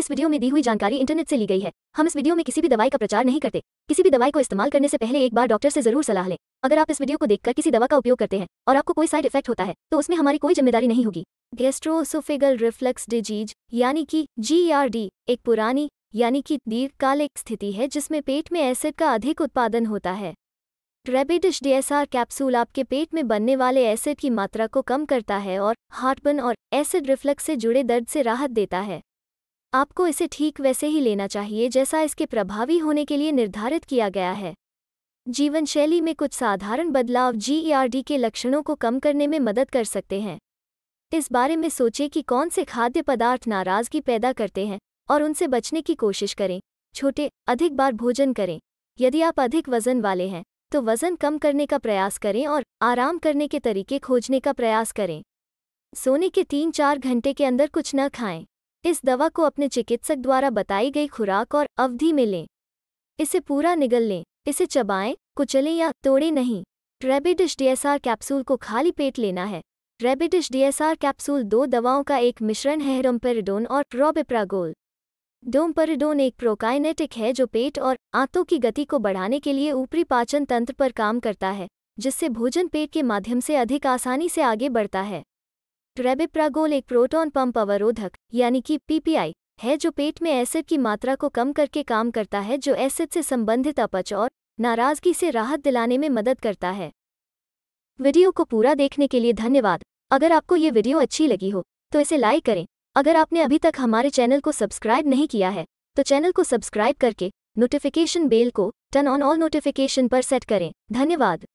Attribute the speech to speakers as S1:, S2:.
S1: इस वीडियो में दी हुई जानकारी इंटरनेट से ली गई है हम इस वीडियो में किसी भी दवाई का प्रचार नहीं करते किसी भी दवाई को इस्तेमाल करने से पहले एक बार डॉक्टर से जरूर सलाह लें अगर आप इस वीडियो को देखकर किसी दवा का उपयोग करते हैं और आपको कोई साइड इफेक्ट होता है तो उसमें हमारी कोई जिम्मेदारी नहीं होगी गेस्ट्रोसोफेगल रिफ्लक्स डिजीज यानी कि जी e एक पुरानी यानी कि दीर्घकालिक स्थिति है जिसमें पेट में एसिड का अधिक उत्पादन होता है रेबिडिश डीएसआर कैप्सूल आपके पेट में बनने वाले एसिड की मात्रा को कम करता है और हार्टबर्न और एसिड रिफ्लक्स से जुड़े दर्द से राहत देता है आपको इसे ठीक वैसे ही लेना चाहिए जैसा इसके प्रभावी होने के लिए निर्धारित किया गया है जीवन शैली में कुछ साधारण बदलाव जीईआरडी e के लक्षणों को कम करने में मदद कर सकते हैं इस बारे में सोचें कि कौन से खाद्य पदार्थ नाराजगी पैदा करते हैं और उनसे बचने की कोशिश करें छोटे अधिक बार भोजन करें यदि आप अधिक वजन वाले हैं तो वजन कम करने का प्रयास करें और आराम करने के तरीके खोजने का प्रयास करें सोने के तीन चार घंटे के अंदर कुछ न खाएं इस दवा को अपने चिकित्सक द्वारा बताई गई खुराक और अवधि में लें इसे पूरा निगल लें इसे चबाएं कुचलें या तोड़ें नहीं रेबिडिश डीएसआर कैप्सूल को खाली पेट लेना है रेबिडिश डीएसआर कैप्सूल दो दवाओं का एक मिश्रण है रोमपेरिडोन और रोबिप्रागोल डोमपेरिडोन एक प्रोकाइनेटिक है जो पेट और आंतों की गति को बढ़ाने के लिए ऊपरी पाचन तंत्र पर काम करता है जिससे भोजन पेट के माध्यम से अधिक आसानी से आगे बढ़ता है ट्रेबिप्रागोल एक प्रोटॉन पंप अवरोधक यानी कि पीपीआई है जो पेट में एसिड की मात्रा को कम करके काम करता है जो एसिड से संबंधित अपच और नाराजगी से राहत दिलाने में मदद करता है वीडियो को पूरा देखने के लिए धन्यवाद अगर आपको ये वीडियो अच्छी लगी हो तो इसे लाइक करें अगर आपने अभी तक हमारे चैनल को सब्सक्राइब नहीं किया है तो चैनल को सब्सक्राइब करके नोटिफिकेशन बेल को टर्न ऑन ऑल नोटिफिकेशन पर सेट करें धन्यवाद